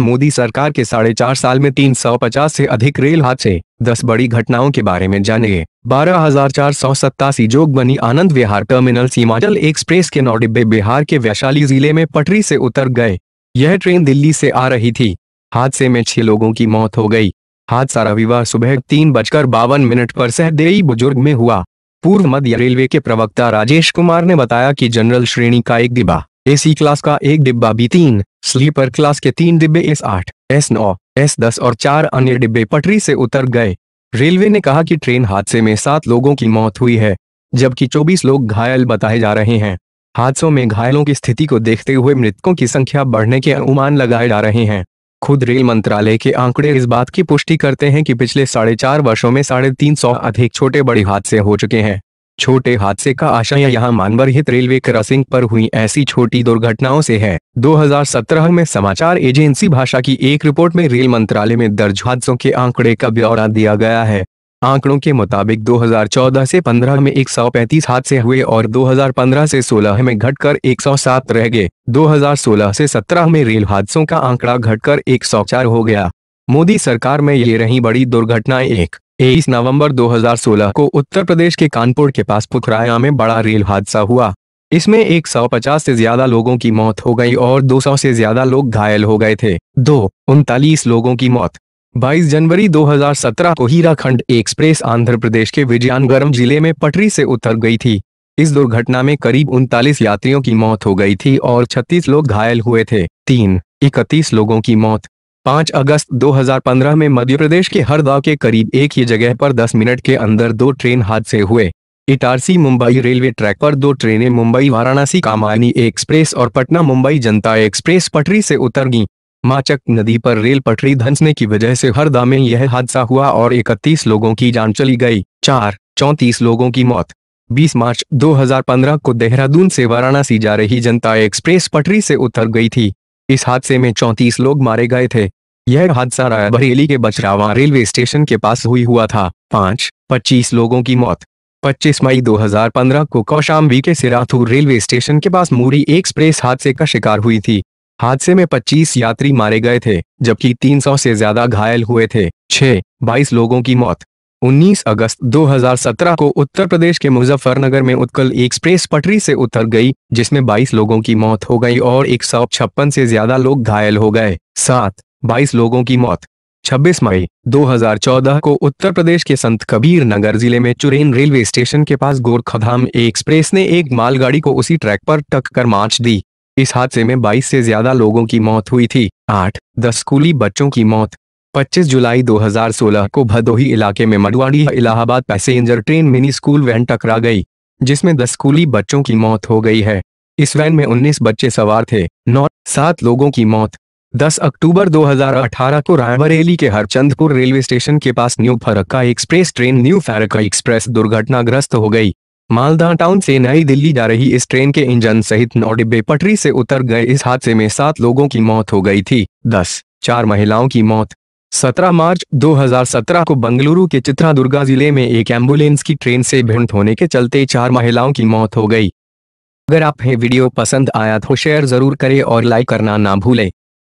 मोदी सरकार के साढ़े चार साल में 350 से अधिक रेल हादसे दस बड़ी घटनाओं के बारे में जानिए बारह हजार चार सौ सतासी जोग बनी आनंद विहार टर्मिनल सीमाचल एक्सप्रेस के नौ डिब्बे बिहार के वैशाली जिले में पटरी से उतर गए यह ट्रेन दिल्ली से आ रही थी हादसे में छह लोगों की मौत हो गई हादसा रविवार सुबह तीन बजकर बावन मिनट पर सहदेई बुजुर्ग में हुआ पूर्व मध्य रेलवे के प्रवक्ता राजेश कुमार ने बताया कि जनरल श्रेणी का एक डिब्बा एसी क्लास का एक डिब्बा बी तीन स्लीपर क्लास के तीन डिब्बे एस आठ एस नौ एस दस और चार अन्य डिब्बे पटरी से उतर गए रेलवे ने कहा कि ट्रेन हादसे में सात लोगों की मौत हुई है जबकि 24 लोग घायल बताए जा रहे हैं हादसों में घायलों की स्थिति को देखते हुए मृतकों की संख्या बढ़ने के अनुमान लगाए जा रहे हैं खुद रेल मंत्रालय के आंकड़े इस बात की पुष्टि करते हैं कि पिछले साढ़े चार वर्षों में साढ़े तीन सौ अधिक छोटे बड़े हादसे हो चुके हैं छोटे हादसे का आशय यहाँ मानवर हित रेलवे क्रॉसिंग पर हुई ऐसी छोटी दुर्घटनाओं से है 2017 में समाचार एजेंसी भाषा की एक रिपोर्ट में रेल मंत्रालय में दर्ज हादसों के आंकड़े का ब्यौरा दिया गया है आंकड़ों के मुताबिक 2014 से 15 में 135 हादसे हुए और 2015 से 16 में घटकर 107 रह गए 2016 से 17 में रेल हादसों का आंकड़ा घटकर 104 हो गया मोदी सरकार में ये रही बड़ी दुर्घटनाएं एक तेईस नवंबर 2016 को उत्तर प्रदेश के कानपुर के पास पुखराया में बड़ा रेल हादसा हुआ इसमें 150 से ज्यादा लोगों की मौत हो गई और 200 से ज्यादा लोग घायल हो गए थे दो उनतालीस लोगों की मौत 22 जनवरी 2017 को हीराखंड एक्सप्रेस आंध्र प्रदेश के विजयनगरम जिले में पटरी से उतर गई थी इस दुर्घटना में करीब उनतालीस यात्रियों की मौत हो गई थी और छत्तीस लोग घायल हुए थे तीन इकतीस लोगों की मौत पाँच अगस्त 2015 में मध्य प्रदेश के हरदा के करीब एक ही जगह पर 10 मिनट के अंदर दो ट्रेन हादसे हुए इटारसी मुंबई रेलवे ट्रैक पर दो ट्रेनें मुंबई वाराणसी कामायनी एक्सप्रेस और पटना मुंबई जनता एक्सप्रेस पटरी से उतर गईं माचक नदी पर रेल पटरी धंसने की वजह से हरदा में यह हादसा हुआ और इकतीस लोगों की जान चली गई चार चौंतीस लोगों की मौत 20 मार्च 2015 को देहरादून से वाराणसी जा रही जनता एक्सप्रेस पटरी से उतर गई थी इस हादसे में 34 लोग मारे गए थे यह हादसा बरेली के बचरावा रेलवे स्टेशन के पास हुई हुआ था पाँच पच्चीस लोगों की मौत 25 मई 2015 को कौशाम्बी के सिराथू रेलवे स्टेशन के पास मूरी एक्सप्रेस हादसे का शिकार हुई थी हादसे में 25 यात्री मारे गए थे जबकि 300 से ज्यादा घायल हुए थे छह बाईस लोगों की मौत 19 अगस्त 2017 को उत्तर प्रदेश के मुजफ्फरनगर में उत्कल एक्सप्रेस पटरी से उतर गई जिसमें 22 लोगों की मौत हो गई और एक से ज्यादा लोग घायल हो गए सात 22 लोगों की मौत 26 मई 2014 को उत्तर प्रदेश के संत कबीर नगर जिले में चुरेन रेलवे स्टेशन के पास गोरखधाम एक्सप्रेस ने एक मालगाड़ी को उसी ट्रैक पर टक्कर मार्च दी इस हादसे में 22 से ज्यादा लोगों की मौत हुई थी आठ दस स्कूली बच्चों की मौत 25 जुलाई 2016 को भदोही इलाके में Madwadi Allahabad passenger train mini school van टकरा गई जिसमें दस स्कूली बच्चों की मौत हो गई है इस वैन में 19 बच्चे सवार थे नौ सात लोगों की मौत 10 अक्टूबर 2018 को रायबरेली के हरचंदपुर रेलवे स्टेशन के पास New Farakka Express train New Farakka Express दुर्घटनाग्रस्त हो गई मालदा टाउन से नई दिल्ली जा रही इस ट्रेन के इंजन सहित नौ डिब्बे पटरी से उतर गए इस हादसे में सात लोगों की मौत हो गई थी दस चार महिलाओं की मौत 17 मार्च 2017 को बंगलुरु के चित्रादुर्गा जिले में एक एम्बुलेंस की ट्रेन से भिंड होने के चलते चार महिलाओं की मौत हो गई अगर आप वीडियो पसंद आया तो शेयर जरूर करें और लाइक करना ना भूलें